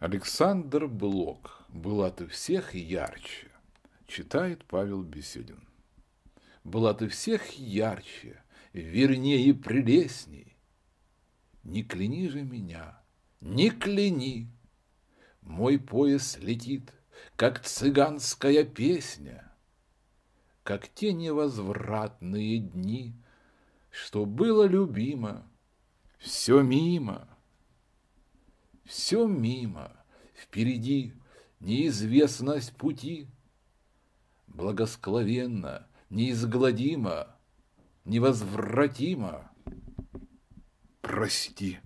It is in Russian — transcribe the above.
Александр Блок был ты всех ярче, читает Павел Беседин. Была ты всех ярче, вернее и прелестней. Не кляни же меня, не кляни. Мой пояс летит, как цыганская песня, как те невозвратные дни, что было любимо, все мимо. Все мимо, впереди неизвестность пути. Благоскловенно, неизгладимо, невозвратимо. Прости.